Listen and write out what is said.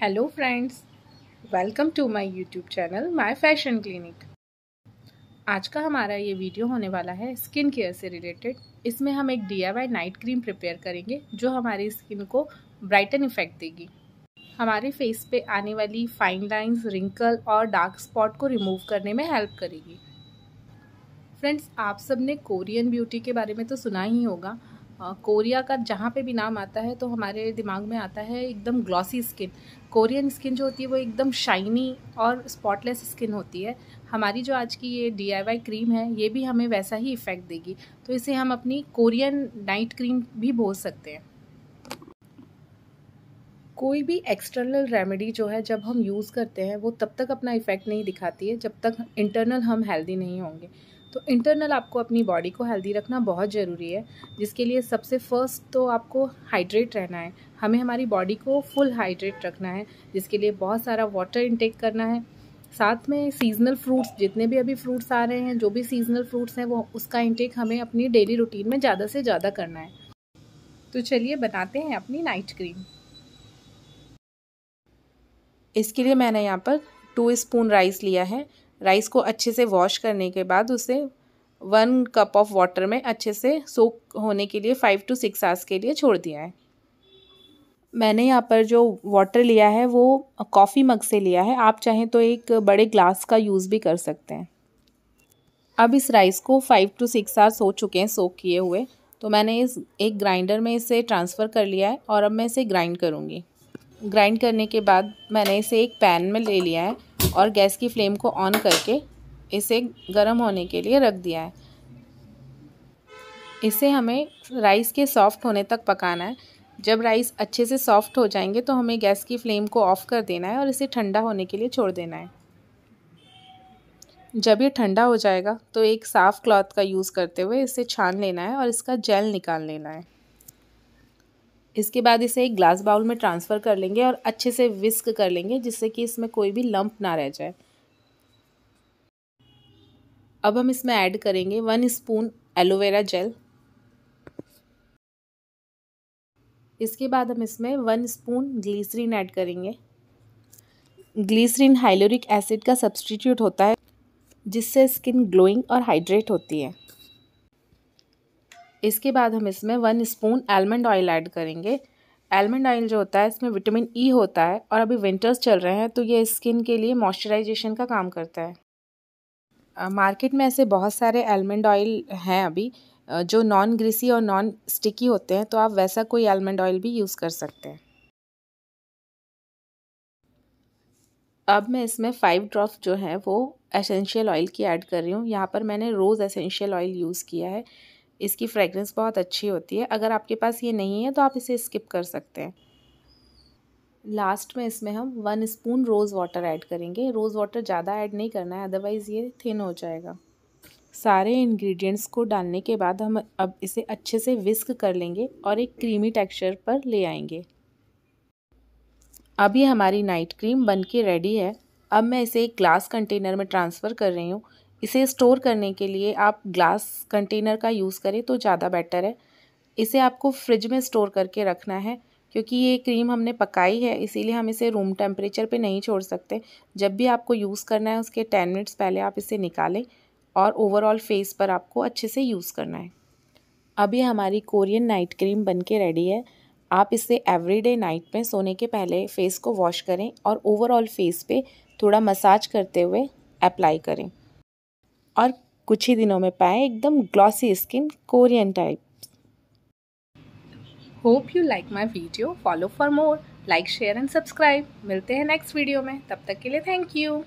hello friends welcome to my YouTube channel my fashion clinic आज का हमारा ये वीडियो होने वाला है स्किन केयर से रिलेटेड इसमें हम एक डीआईवाई नाइट क्रीम प्रिपेयर करेंगे जो हमारी स्किन को ब्राइटन इफेक्ट देगी हमारे फेस पे आने वाली फाइन लाइंस रिंकल और डार्क स्पॉट को रिमूव करने में हेल्प करेगी फ्रेंड्स आप सब ने कोरियन ब्यूटी के बारे में तो सुना ही होगा कोरिया का जहाँ पे भी नाम आता है तो हमारे दिमाग में आता है एकदम ग्लॉसी स्किन कोरियन स्किन जो होती है वो एकदम शाइनी और स्पॉटलेस स्किन होती है हमारी जो आज की ये डी क्रीम है ये भी हमें वैसा ही इफ़ेक्ट देगी तो इसे हम अपनी कोरियन नाइट क्रीम भी बोल सकते हैं कोई भी एक्सटर्नल रेमेडी जो है जब हम यूज़ करते हैं वो तब तक अपना इफ़ेक्ट नहीं दिखाती है जब तक इंटरनल हम हेल्दी नहीं होंगे तो इंटरनल आपको अपनी बॉडी को हेल्दी रखना बहुत ज़रूरी है जिसके लिए सबसे फर्स्ट तो आपको हाइड्रेट रहना है हमें हमारी बॉडी को फुल हाइड्रेट रखना है जिसके लिए बहुत सारा वाटर इंटेक करना है साथ में सीजनल फ्रूट्स जितने भी अभी फ्रूट्स आ रहे हैं जो भी सीजनल फ्रूट्स हैं वो उसका इंटेक हमें अपनी डेली रूटीन में ज़्यादा से ज़्यादा करना है तो चलिए बनाते हैं अपनी नाइट क्रीम इसके लिए मैंने यहाँ पर टू स्पून राइस लिया है राइस को अच्छे से वॉश करने के बाद उसे वन कप ऑफ वाटर में अच्छे से सोक होने के लिए फ़ाइव टू सिक्स आवर्स के लिए छोड़ दिया है मैंने यहाँ पर जो वाटर लिया है वो कॉफ़ी मग से लिया है आप चाहें तो एक बड़े ग्लास का यूज़ भी कर सकते हैं अब इस राइस को फाइव टू सिक्स आवर्स हो चुके हैं सोक किए हुए तो मैंने इस एक ग्राइंडर में इसे ट्रांसफ़र कर लिया है और अब मैं इसे ग्राइंड करूँगी ग्राइंड करने के बाद मैंने इसे एक पैन में ले लिया है और गैस की फ्लेम को ऑन करके इसे गर्म होने के लिए रख दिया है इसे हमें राइस के सॉफ्ट होने तक पकाना है जब राइस अच्छे से सॉफ्ट हो जाएंगे तो हमें गैस की फ्लेम को ऑफ़ कर देना है और इसे ठंडा होने के लिए छोड़ देना है जब ये ठंडा हो जाएगा तो एक साफ़ क्लॉथ का यूज़ करते हुए इसे छान लेना है और इसका जेल निकाल लेना है इसके बाद इसे एक ग्लास बाउल में ट्रांसफ़र कर लेंगे और अच्छे से विस्क कर लेंगे जिससे कि इसमें कोई भी लंप ना रह जाए अब हम इसमें ऐड करेंगे वन स्पून एलोवेरा जेल इसके बाद हम इसमें वन स्पून ग्लीसरीन ऐड करेंगे ग्लीसरीन हाइलोरिक एसिड का सब्सटीट्यूट होता है जिससे स्किन ग्लोइंग और हाइड्रेट होती है इसके बाद हम इसमें one spoon almond oil add करेंगे आलमंड ऑयल जो होता है इसमें विटामिन ई e होता है और अभी विंटर्स चल रहे हैं तो ये स्किन के लिए मॉइस्चराइजेशन का काम करता है मार्केट में ऐसे बहुत सारे आलमंड ऑयल हैं अभी जो नॉन ग्रीसी और नॉन स्टिकी होते हैं तो आप वैसा कोई आलमंड ऑयल भी यूज़ कर सकते हैं अब मैं इसमें फाइव ड्रॉप जो है वो एसेंशियल ऑयल की ऐड कर रही हूँ यहाँ पर मैंने रोज़ एसेंशियल ऑयल यूज़ किया है इसकी फ्रेगरेंस बहुत अच्छी होती है अगर आपके पास ये नहीं है तो आप इसे स्किप कर सकते हैं लास्ट में इसमें हम one spoon rose water add करेंगे रोज़ वाटर ज़्यादा ऐड नहीं करना है अदरवाइज़ ये थिन हो जाएगा सारे इंग्रेडिएंट्स को डालने के बाद हम अब इसे अच्छे से विस्क कर लेंगे और एक क्रीमी टेक्सचर पर ले आएंगे अब ये हमारी नाइट क्रीम बन के रेडी है अब मैं इसे एक ग्लास कंटेनर में ट्रांसफ़र कर रही हूँ इसे स्टोर करने के लिए आप ग्लास कंटेनर का यूज़ करें तो ज़्यादा बेटर है इसे आपको फ्रिज में स्टोर करके रखना है क्योंकि ये क्रीम हमने पकाई है इसीलिए हम इसे रूम टेम्परेचर पे नहीं छोड़ सकते जब भी आपको यूज़ करना है उसके टेन मिनट्स पहले आप इसे निकालें और ओवरऑल फेस पर आपको अच्छे से यूज़ करना है अभी हमारी कोरियन नाइट क्रीम बन के रेडी है आप इसे एवरीडे नाइट में सोने के पहले फेस को वॉश करें और ओवरऑल फेस पे थोड़ा मसाज करते हुए अप्लाई करें और कुछ ही दिनों में पाए एकदम glossy skin Korean type hope you like my video follow for more like share and subscribe मिलते हैं नेक्स्ट वीडियो में तब तक के लिए थैंक यू